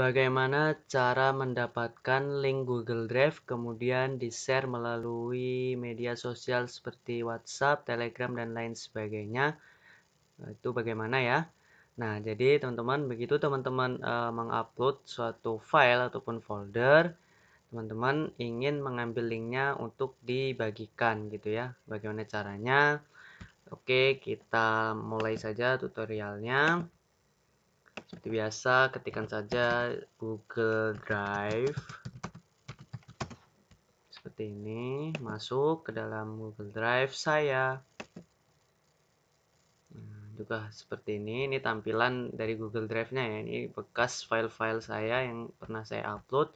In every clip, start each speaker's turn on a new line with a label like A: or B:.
A: Bagaimana cara mendapatkan link Google Drive kemudian di-share melalui media sosial seperti WhatsApp, Telegram, dan lain sebagainya? Nah, itu bagaimana ya? Nah, jadi teman-teman, begitu teman-teman e, mengupload suatu file ataupun folder, teman-teman ingin mengambil linknya untuk dibagikan gitu ya. Bagaimana caranya? Oke, kita mulai saja tutorialnya seperti biasa ketikkan saja Google Drive seperti ini masuk ke dalam Google Drive saya hmm, juga seperti ini ini tampilan dari Google Drive-nya ya ini bekas file-file saya yang pernah saya upload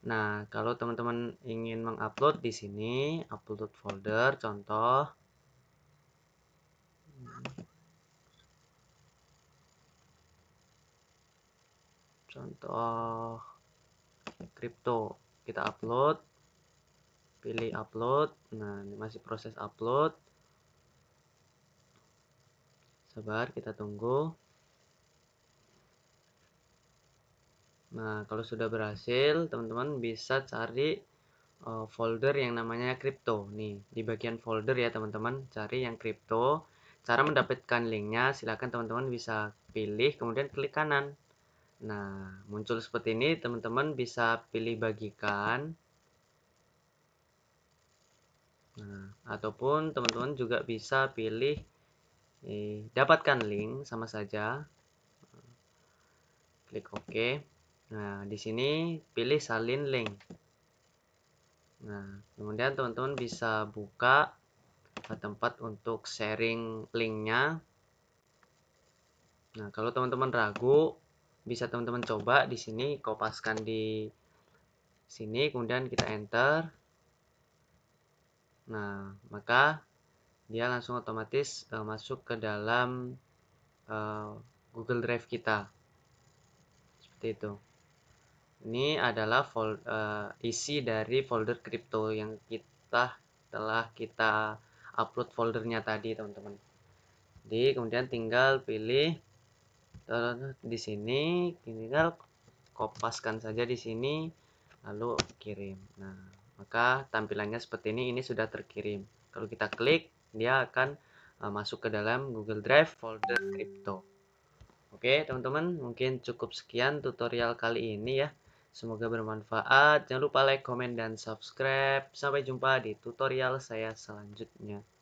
A: nah kalau teman-teman ingin mengupload di sini upload folder contoh contoh crypto kita upload pilih upload nah ini masih proses upload sabar kita tunggu nah kalau sudah berhasil teman-teman bisa cari eh, folder yang namanya crypto nih di bagian folder ya teman-teman cari yang crypto cara mendapatkan linknya silahkan teman-teman bisa pilih kemudian klik kanan Nah, muncul seperti ini, teman-teman bisa pilih bagikan. Nah, ataupun teman-teman juga bisa pilih eh, dapatkan link sama saja. Klik OK. Nah, di sini pilih salin link. Nah, kemudian teman-teman bisa buka tempat untuk sharing linknya. Nah, kalau teman-teman ragu, bisa teman-teman coba di sini kopaskan di sini kemudian kita enter nah maka dia langsung otomatis uh, masuk ke dalam uh, Google Drive kita seperti itu ini adalah fold, uh, eh, isi dari folder crypto yang kita telah kita upload foldernya tadi teman-teman jadi kemudian tinggal pilih Lalu eh, di sini tinggal kopaskan saja di sini lalu kirim. Nah, maka tampilannya seperti ini ini sudah terkirim. Kalau kita klik dia akan eh, masuk ke dalam Google Drive folder crypto. Oke, teman-teman, mungkin cukup sekian tutorial kali ini ya. Semoga bermanfaat. Jangan lupa like, comment dan subscribe. Sampai jumpa di tutorial saya selanjutnya.